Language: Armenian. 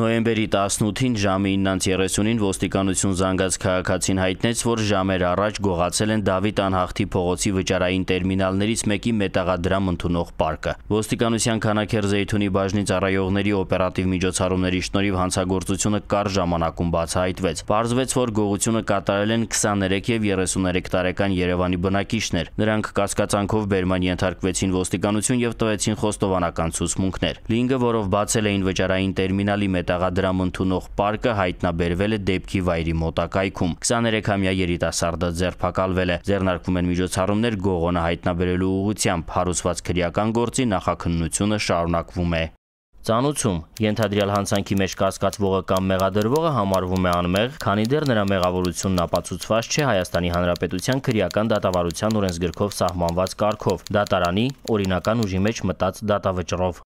Նոյեմբերի 18-ին ժամի 9:30-ին ոստիկանություն զանգած քաղաքացին հայտնեց, որ ժամեր առաջ գողացել են Դավիթ Անհախտի փողոցի վճարային տերմինալներից մեկի մետաղադրամ ընդունող պարկը։ Ոստիկանության Խանաքեր Զեյթունի բաժնի ծառայողների օպերատիվ միջոցառումների շնորհիվ հանցագործությունը կար ժամանակում բացահայտվեց։ Պարզվեց, որ գողությունը կատարել են 23 եւ 33 տարեկան Երևանի բնակիչներ։ Նրանք կասկածանքով բերման ենթարկվեցին ոստիկանություն եւ տվեցին խոստովանական ցուցմունքներ։ Լինգը, որով բացել էին վճարային տերմինալի վետաղադրամ ընդունող պարկը հայտնաբերվել է դեպքի վայրի մոտակայքում։ 23-ամյա երիտասարդը ձերբակալվել է։ Ձեռնարկվում են միջոցառումներ գողոնը հայտնաբերելու ուղղությամբ հարուցված քրեական գործի նախաքննությունը շարունակվում է։ Ծանուցում ենթադրյալ հանցանքի մեջ կասկածվողը կամ մեղադրվողը համարվում է անմեղ, քանի դեռ նրա մեղավորությունն ապացուցված չէ Հայաստանի Հանրապետության քրեական դատավարության օրենսգրքով սահմանված կարգով՝ դատարանի օրինական ուժի մեջ մտած դատավճռով։